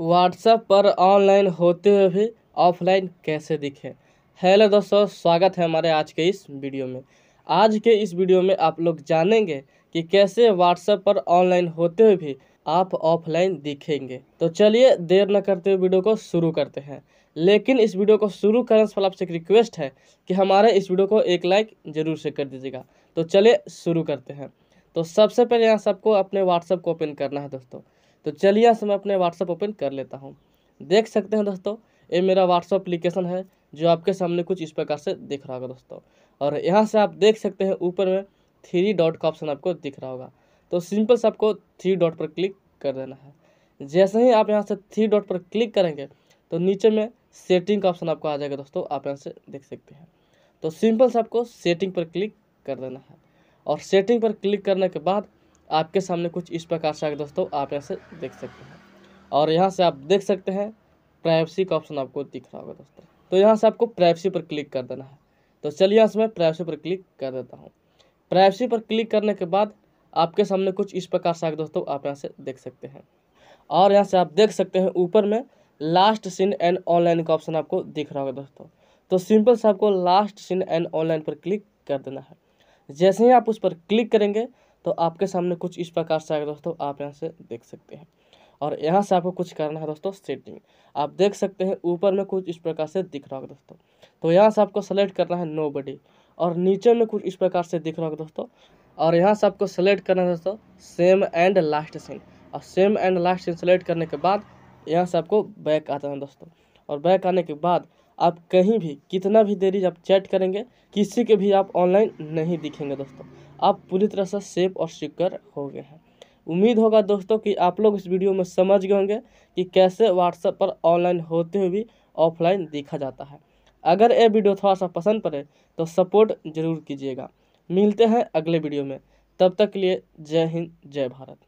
WhatsApp पर online होते हुए भी ऑफलाइन कैसे दिखें हेलो दोस्तों स्वागत है हमारे आज के इस वीडियो में आज के इस वीडियो में आप लोग जानेंगे कि कैसे व्हाट्सएप पर ऑनलाइन होते हुए भी आप ऑफलाइन दिखेंगे तो चलिए देर न करते हुए वीडियो को शुरू करते हैं लेकिन इस वीडियो को शुरू करने से पहले आपसे एक रिक्वेस्ट है कि हमारे इस वीडियो को एक लाइक ज़रूर से कर दीजिएगा तो चलिए शुरू करते हैं तो सबसे पहले यहाँ सबको अपने व्हाट्सएप को ओपन करना है दोस्तों तो चलिए यहाँ से मैं अपने व्हाट्सअप ओपन कर लेता हूँ देख सकते हैं दोस्तों ये मेरा व्हाट्सअप अप्लीकेशन है जो आपके सामने कुछ इस प्रकार से दिख रहा होगा दोस्तों और यहाँ से आप देख सकते हैं ऊपर में थ्री डॉट का ऑप्शन आपको दिख रहा होगा तो सिंपल से आपको थ्री डॉट पर क्लिक कर देना है जैसे ही आप यहाँ से थ्री डॉट पर क्लिक करेंगे तो नीचे में सेटिंग का ऑप्शन आपको आ जाएगा दोस्तों आप यहाँ से देख सकते हैं तो सिंपल से आपको सेटिंग पर क्लिक कर देना है और सेटिंग पर क्लिक करने के बाद आपके सामने कुछ इस प्रकार से आगे दोस्तों आप यहाँ से देख सकते हैं और यहाँ से आप देख सकते हैं प्राइवेसी का ऑप्शन आपको दिख रहा होगा दोस्तों तो यहाँ से आपको प्राइवेसी पर क्लिक कर देना है तो चलिए यहाँ से मैं प्राइवेसी पर क्लिक कर देता हूँ प्राइवेसी पर क्लिक करने के बाद आपके सामने कुछ इस प्रकार से आगे दोस्तों आप यहाँ से देख सकते हैं और यहाँ से आप देख सकते हैं ऊपर में लास्ट सीन एंड ऑनलाइन का ऑप्शन आपको दिख रहा होगा दोस्तों तो सिंपल से आपको लास्ट सीन एंड ऑनलाइन पर क्लिक कर देना है जैसे ही आप उस पर क्लिक करेंगे तो आपके सामने कुछ इस प्रकार से आएगा दोस्तों आप यहाँ से देख सकते हैं और यहाँ से आपको कुछ करना है दोस्तों सेटिंग आप देख सकते हैं ऊपर में कुछ इस प्रकार से दिख रहा होगा दोस्तों तो यहाँ से आपको सेलेक्ट करना है नो बडी और नीचे में कुछ इस प्रकार से दिख रहा होगा दोस्तों और यहाँ से आपको सेलेक्ट करना है दोस्तों सेम एंड लास्ट सीन और same and last seen select करने के बाद यहाँ से आपको बैक आ जाना दोस्तों और बैक आने के बाद आप कहीं भी कितना भी देरी आप चैट करेंगे किसी के भी आप ऑनलाइन नहीं दिखेंगे दोस्तों आप पूरी तरह से सेफ और सिक्योर हो गए हैं उम्मीद होगा दोस्तों कि आप लोग इस वीडियो में समझ गए होंगे कि कैसे व्हाट्सएप पर ऑनलाइन होते हुए भी ऑफलाइन देखा जाता है अगर ये वीडियो थोड़ा सा पसंद पड़े तो सपोर्ट ज़रूर कीजिएगा मिलते हैं अगले वीडियो में तब तक के लिए जय हिंद जय भारत